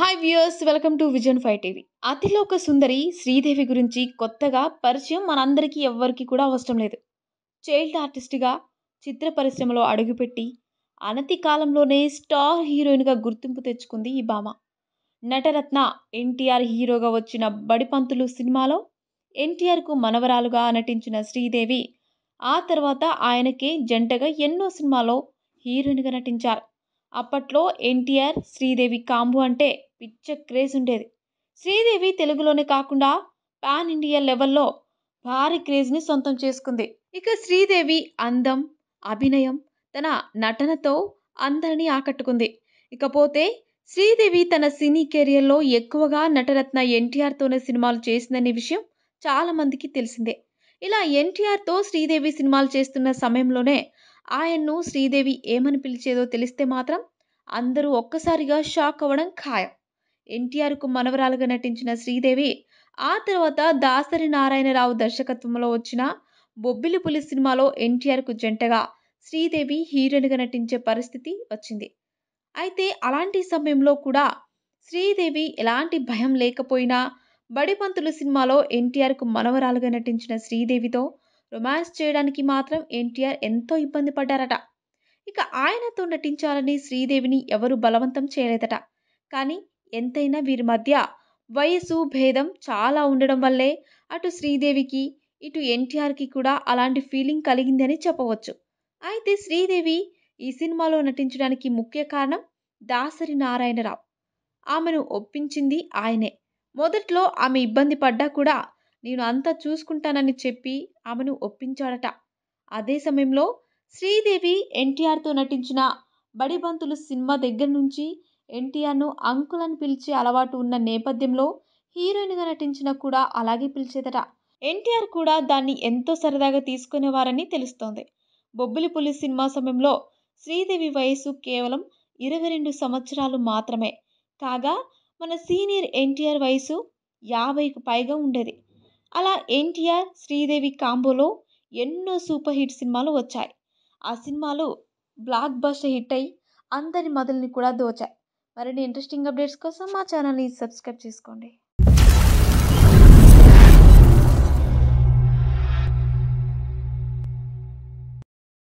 hi viewers welcome to Vision five TV అతిలోక సుందరి శ్రీదేవి గురించి కొత్తగా పరిచయం మనందరికీ ఎవ్వరికీ కూడా అవసరం లేదు చైల్డ్ ఆర్టిస్ట్గా చిత్ర పరిశ్రమలో అడుగుపెట్టి అనతి కాలంలోనే స్టార్ హీరోయిన్గా గుర్తింపు తెచ్చుకుంది ఈ భామ నటరత్న ఎన్టీఆర్ హీరోగా వచ్చిన బడిపంతులు సినిమాలో ఎన్టీఆర్కు మనవరాలుగా నటించిన శ్రీదేవి ఆ తర్వాత ఆయనకే జంటగా ఎన్నో సినిమాలో హీరోయిన్గా నటించారు అప్పట్లో ఎన్టీఆర్ శ్రీదేవి కాంబో అంటే పిచ్చ క్రేజ్ ఉండేది శ్రీదేవి తెలుగులోనే కాకుండా పాన్ ఇండియా లెవెల్లో భారీ క్రేజ్ని సొంతం చేసుకుంది ఇక శ్రీదేవి అందం అభినయం తన నటనతో అందరినీ ఆకట్టుకుంది ఇకపోతే శ్రీదేవి తన సినీ కెరియర్లో ఎక్కువగా నటరత్న ఎన్టీఆర్తోనే సినిమాలు చేసిందనే విషయం చాలామందికి తెలిసిందే ఇలా ఎన్టీఆర్తో శ్రీదేవి సినిమాలు చేస్తున్న సమయంలోనే ఆయన్ను శ్రీదేవి ఏమని పిలిచేదో తెలిస్తే మాత్రం అందరూ ఒక్కసారిగా షాక్ అవ్వడం ఖాయం ఎన్టీఆర్కు మనవరాలుగా నటించిన శ్రీదేవి ఆ తర్వాత దాసరి నారాయణరావు దర్శకత్వంలో వచ్చిన బొబ్బిలి పులి సినిమాలో ఎన్టీఆర్కు జంటగా శ్రీదేవి హీరోయిన్గా నటించే పరిస్థితి వచ్చింది అయితే అలాంటి సమయంలో కూడా శ్రీదేవి ఎలాంటి భయం లేకపోయినా బడిపంతులు సినిమాలో ఎన్టీఆర్కు మనవరాలుగా నటించిన శ్రీదేవితో రొమాన్స్ చేయడానికి మాత్రం ఎన్టీఆర్ ఎంతో ఇబ్బంది పడ్డారట ఇక ఆయనతో నటించాలని శ్రీదేవిని ఎవరు బలవంతం చేయలేదట కానీ ఎంతైనా వీరి మధ్య వయసు భేదం చాలా ఉండడం వల్లే అటు శ్రీదేవికి ఇటు ఎన్టీఆర్కి కూడా అలాంటి ఫీలింగ్ కలిగిందని చెప్పవచ్చు అయితే శ్రీదేవి ఈ సినిమాలో నటించడానికి ముఖ్య కారణం దాసరి నారాయణరావు ఆమెను ఒప్పించింది ఆయనే మొదట్లో ఆమె ఇబ్బంది పడ్డా కూడా నేను అంతా చూసుకుంటానని చెప్పి ఆమెను ఒప్పించాడట అదే సమయంలో శ్రీదేవి ఎన్టీఆర్తో నటించిన బడిబంతులు సినిమా దగ్గర నుంచి ఎన్టీఆర్ను అంకుల్ అని పిలిచే అలవాటు ఉన్న నేపథ్యంలో హీరోయిన్గా నటించినా కూడా అలాగే పిలిచేదట ఎన్టీఆర్ కూడా దాన్ని ఎంతో సరదాగా తీసుకునేవారని తెలుస్తోంది బొబ్బిలి పులి సినిమా సమయంలో శ్రీదేవి వయసు కేవలం ఇరవై రెండు సంవత్సరాలు మాత్రమే కాగా మన సీనియర్ ఎన్టీఆర్ వయసు యాభైకు పైగా ఉండేది అలా ఎన్టీఆర్ శ్రీదేవి కాంబోలో ఎన్నో సూపర్ హిట్ సినిమాలు వచ్చాయి ఆ సినిమాలు బ్లాక్ బస్టర్ హిట్ అయ్యి అందరి మొదలని కూడా దోచాయి మరిన్ని ఇంట్రెస్టింగ్ అప్డేట్స్ కోసం మా ఛానల్ని సబ్స్క్రైబ్ చేసుకోండి